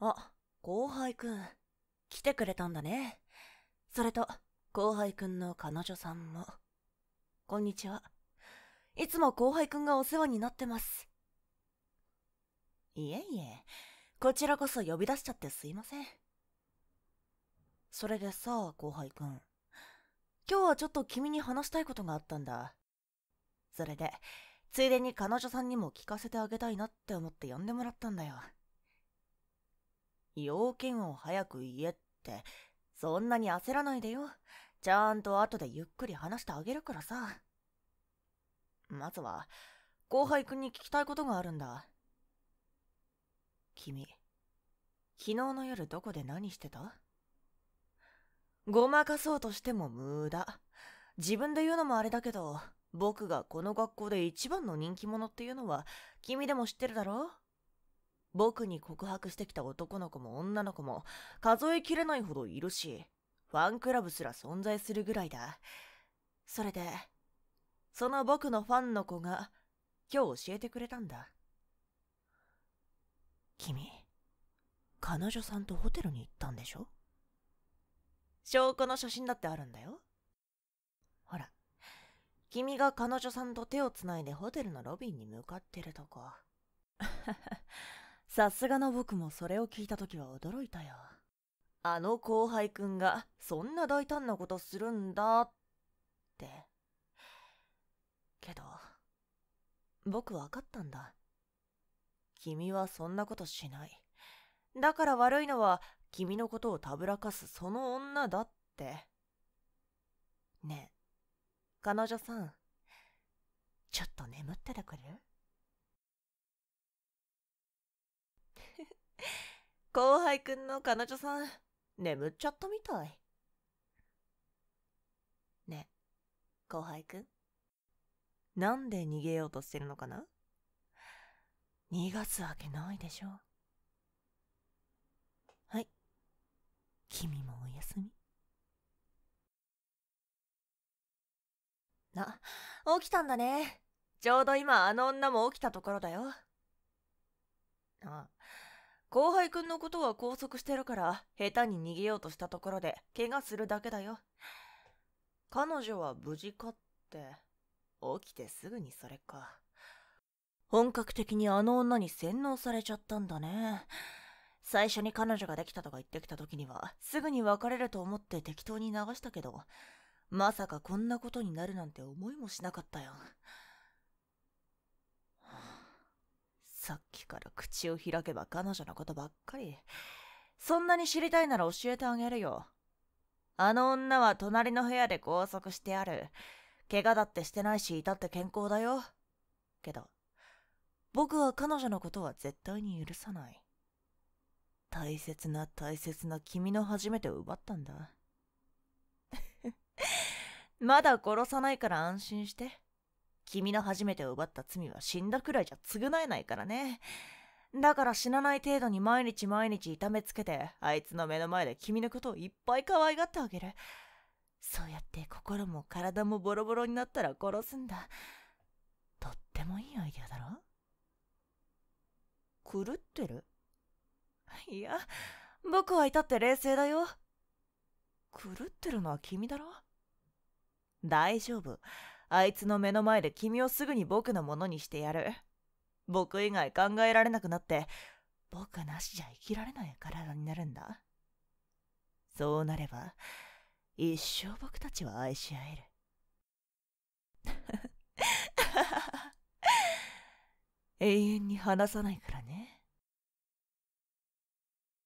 あ、後輩くん、来てくれたんだね。それと、後輩くんの彼女さんも。こんにちは。いつも後輩くんがお世話になってます。いえいえ、こちらこそ呼び出しちゃってすいません。それでさ、後輩くん。今日はちょっと君に話したいことがあったんだ。それで、ついでに彼女さんにも聞かせてあげたいなって思って呼んでもらったんだよ。要件を早く言えって、そんなに焦らないでよ。ちゃんと後でゆっくり話してあげるからさ。まずは、後輩君に聞きたいことがあるんだ。君、昨日の夜どこで何してたごまかそうとしても無駄。自分で言うのもあれだけど、僕がこの学校で一番の人気者っていうのは、君でも知ってるだろ僕に告白してきた男の子も女の子も数えきれないほどいるし、ファンクラブすら存在するぐらいだ。それで、その僕のファンの子が今日教えてくれたんだ。君、彼女さんとホテルに行ったんでしょ証拠の写真だってあるんだよ。ほら、君が彼女さんと手をつないでホテルのロビーに向かってるとこ。さすがの僕もそれを聞いた時は驚いたよ。あの後輩くんがそんな大胆なことするんだって。けど、僕分かったんだ。君はそんなことしない。だから悪いのは君のことをたぶらかすその女だって。ねえ、彼女さん、ちょっと眠っててくれる後輩くんの彼女さん、眠っちゃったみたい。ね、後輩くん。なんで逃げようとしてるのかな逃がすわけないでしょ。はい。君もおやすみ。な、起きたんだね。ちょうど今あの女も起きたところだよ。ああ。後輩くんのことは拘束してるから、下手に逃げようとしたところで、怪我するだけだよ。彼女は無事かって、起きてすぐにそれか。本格的にあの女に洗脳されちゃったんだね。最初に彼女ができたとか言ってきた時には、すぐに別れると思って適当に流したけど、まさかこんなことになるなんて思いもしなかったよ。から口を開けば彼女のことばっかり。そんなに知りたいなら教えてあげるよ。あの女は隣の部屋で拘束してある。怪我だってしてないし、至って健康だよ。けど、僕は彼女のことは絶対に許さない。大切な大切な君の初めてを奪ったんだ。まだ殺さないから安心して。君の初めてを奪った罪は死んだくらいじゃ償えないからね。だから死なない程度に毎日毎日痛めつけて、あいつの目の前で君のことをいっぱい可愛がってあげる。そうやって心も体もボロボロになったら殺すんだ。とってもいいアイデアだろ狂ってるいや、僕はいたって冷静だよ。狂ってるのは君だろ大丈夫。あいつの目の前で君をすぐに僕のものにしてやる僕以外考えられなくなって僕なしじゃ生きられない体になるんだそうなれば一生僕たちは愛し合える 永遠に話さないから